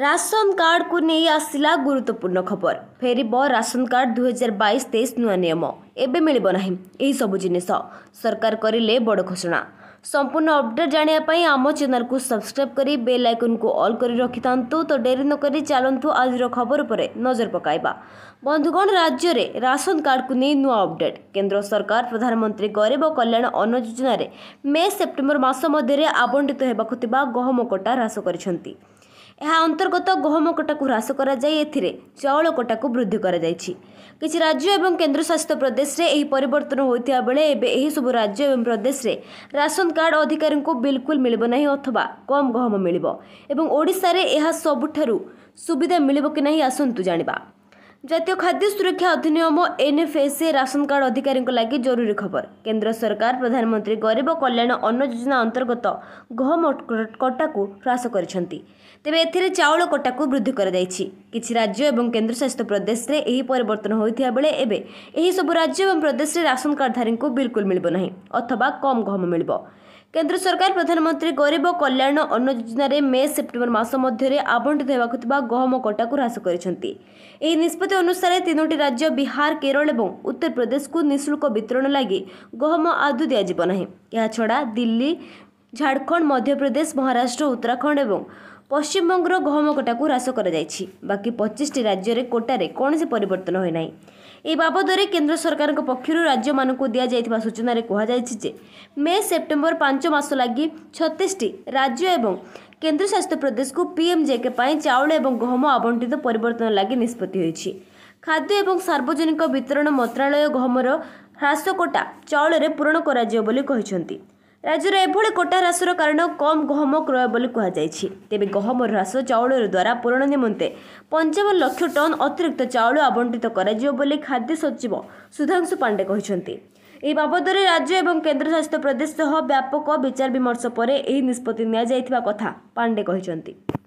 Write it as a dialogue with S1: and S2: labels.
S1: ration କାର୍ଡ଼କୁ ନେଇ ଆସିଲା ଗୁରୁତ୍ୱପୂର୍ଣ୍ଣ ଖବର ଫେରିବ ରାସନ କାର୍ଡ଼ ଦୁଇହଜାର ବାଇଶ ତେଇଶ ନୂଆ ନିୟମ ଏବେ ମିଳିବ ନାହିଁ ଏହିସବୁ ଜିନିଷ ସରକାର କରିଲେ ବଡ଼ ଘୋଷଣା ସମ୍ପୂର୍ଣ୍ଣ ଅପଡେଟ୍ ଜାଣିବା ପାଇଁ ଆମ ଚ୍ୟାନେଲକୁ ସବସ୍କ୍ରାଇବ୍ କରି ବେଲ୍ ଆଇକନ୍କୁ ଅଲ୍ କରି ରଖିଥାନ୍ତୁ ତ ଡେରି ନକରି ଚାଲନ୍ତୁ ଆଜିର ଖବର ଉପରେ ନଜର ପକାଇବା ବନ୍ଧୁଗଣ ରାଜ୍ୟରେ ରାସନ କାର୍ଡ଼କୁ ନେଇ ନୂଆ ଅପଡେଟ୍ କେନ୍ଦ୍ର ସରକାର ପ୍ରଧାନମନ୍ତ୍ରୀ ଗରିବ କଲ୍ୟାଣ ଅନ୍ନ ଯୋଜନାରେ ମେ ସେପ୍ଟେମ୍ବର ମାସ ମଧ୍ୟରେ ଆବଣ୍ଟିତ ହେବାକୁ ଥିବା ଗହମ କୋଟା ହ୍ରାସ କରିଛନ୍ତି ଏହା ଅନ୍ତର୍ଗତ ଗହମ କଟାକୁ ହ୍ରାସ କରାଯାଇ ଏଥିରେ ଚାଉଳ କଟାକୁ ବୃଦ୍ଧି କରାଯାଇଛି କିଛି ରାଜ୍ୟ ଏବଂ କେନ୍ଦ୍ରଶାସିତ ପ୍ରଦେଶରେ ଏହି ପରିବର୍ତ୍ତନ ହୋଇଥିବା ବେଳେ ଏବେ ଏହିସବୁ ରାଜ୍ୟ ଏବଂ ପ୍ରଦେଶରେ ରାସନ କାର୍ଡ଼ ଅଧିକାରୀଙ୍କୁ ବିଲକୁଲ ମିଳିବ ନାହିଁ ଅଥବା କମ୍ ଗହମ ମିଳିବ ଏବଂ ଓଡ଼ିଶାରେ ଏହା ସବୁଠାରୁ ସୁବିଧା ମିଳିବ କି ନାହିଁ ଆସନ୍ତୁ ଜାଣିବା ଜାତୀୟ ଖାଦ୍ୟ ସୁରକ୍ଷା ଅଧିନିୟମ ଏନ୍ଏଫ୍ଏସ୍ଏ ରାସନ କାର୍ଡ଼ ଅଧିକାରୀଙ୍କ ଲାଗି ଜରୁରୀ ଖବର କେନ୍ଦ୍ର ସରକାର ପ୍ରଧାନମନ୍ତ୍ରୀ ଗରିବ କଲ୍ୟାଣ ଅନ୍ନ ଯୋଜନା ଅନ୍ତର୍ଗତ ଗହମ କଟାକୁ ହ୍ରାସ କରିଛନ୍ତି ତେବେ ଏଥିରେ ଚାଉଳ କଟାକୁ ବୃଦ୍ଧି କରାଯାଇଛି କିଛି ରାଜ୍ୟ ଏବଂ କେନ୍ଦ୍ରଶାସିତ ପ୍ରଦେଶରେ ଏହି ପରିବର୍ତ୍ତନ ହୋଇଥିବା ବେଳେ ଏବେ ଏହିସବୁ ରାଜ୍ୟ ଏବଂ ପ୍ରଦେଶରେ ରାସନ କାର୍ଡ଼ଧାରୀଙ୍କୁ ବିଲକୁଲ ମିଳିବ ନାହିଁ ଅଥବା କମ୍ ଗହମ ମିଳିବ କେନ୍ଦ୍ର ସରକାର ପ୍ରଧାନମନ୍ତ୍ରୀ ଗରିବ କଲ୍ୟାଣ ଅନ୍ନ ଯୋଜନାରେ ମେ ସେପ୍ଟେମ୍ବର ମାସ ମଧ୍ୟରେ ଆବଣ୍ଟିତ ହେବାକୁ ଥିବା ଗହମ କଟାକୁ ହ୍ରାସ କରିଛନ୍ତି ଏହି ନିଷ୍ପତ୍ତି ଅନୁସାରେ ତିନୋଟି ରାଜ୍ୟ ବିହାର କେରଳ ଏବଂ ଉତ୍ତରପ୍ରଦେଶକୁ ନିଃଶୁଳ୍କ ବିତରଣ ଲାଗି ଗହମ ଆଦୌ ଦିଆଯିବ ନାହିଁ ଏହାଛଡ଼ା ଦିଲ୍ଲୀ ଝାଡ଼ଖଣ୍ଡ ମଧ୍ୟପ୍ରଦେଶ ମହାରାଷ୍ଟ୍ର ଉତ୍ତରାଖଣ୍ଡ ଏବଂ ପଶ୍ଚିମବଙ୍ଗର ଗହମ କୋଟାକୁ ହ୍ରାସ କରାଯାଇଛି ବାକି ପଚିଶଟି ରାଜ୍ୟରେ କୋଟାରେ କୌଣସି ପରିବର୍ତ୍ତନ ହୋଇନାହିଁ ଏହି ବାବଦରେ କେନ୍ଦ୍ର ସରକାରଙ୍କ ପକ୍ଷରୁ ରାଜ୍ୟମାନଙ୍କୁ ଦିଆଯାଇଥିବା ସୂଚନାରେ କୁହାଯାଇଛି ଯେ ମେ ସେପ୍ଟେମ୍ବର ପାଞ୍ଚ ମାସ ଲାଗି ଛତିଶଟି ରାଜ୍ୟ ଏବଂ କେନ୍ଦ୍ରଶାସିତ ପ୍ରଦେଶକୁ ପିଏମ୍ଜେକେ ପାଇଁ ଚାଉଳ ଏବଂ ଗହମ ଆବଣ୍ଟିତ ପରିବର୍ତ୍ତନ ଲାଗି ନିଷ୍ପତ୍ତି ହୋଇଛି ଖାଦ୍ୟ ଏବଂ ସାର୍ବଜନୀନ ବିତରଣ ମନ୍ତ୍ରଣାଳୟ ଗହମର ହ୍ରାସ କୋଟା ଚାଉଳରେ ପୂରଣ କରାଯିବ ବୋଲି କହିଛନ୍ତି ରାଜ୍ୟରେ ଏଭଳି କୋଟା ହ୍ରାସର କାରଣ କମ୍ ଗହମ କ୍ରୟ ବୋଲି କୁହାଯାଇଛି ତେବେ ଗହମ ହ୍ରାସ ଚାଉଳର ଦ୍ୱାରା ପୂରଣ ନିମନ୍ତେ ପଞ୍ଚାବନ ଲକ୍ଷ ଟନ୍ ଅତିରିକ୍ତ ଚାଉଳ ଆବଣ୍ଟିତ କରାଯିବ ବୋଲି ଖାଦ୍ୟ ସଚିବ ସୁଧାଂଶୁ ପାଣ୍ଡେ କହିଛନ୍ତି ଏହି ବାବଦରେ ରାଜ୍ୟ ଏବଂ କେନ୍ଦ୍ରଶାସିତ ପ୍ରଦେଶ ସହ ବ୍ୟାପକ ବିଚାର ବିମର୍ଶ ପରେ ଏହି ନିଷ୍ପତ୍ତି ନିଆଯାଇଥିବା କଥା ପାଣ୍ଡେ କହିଛନ୍ତି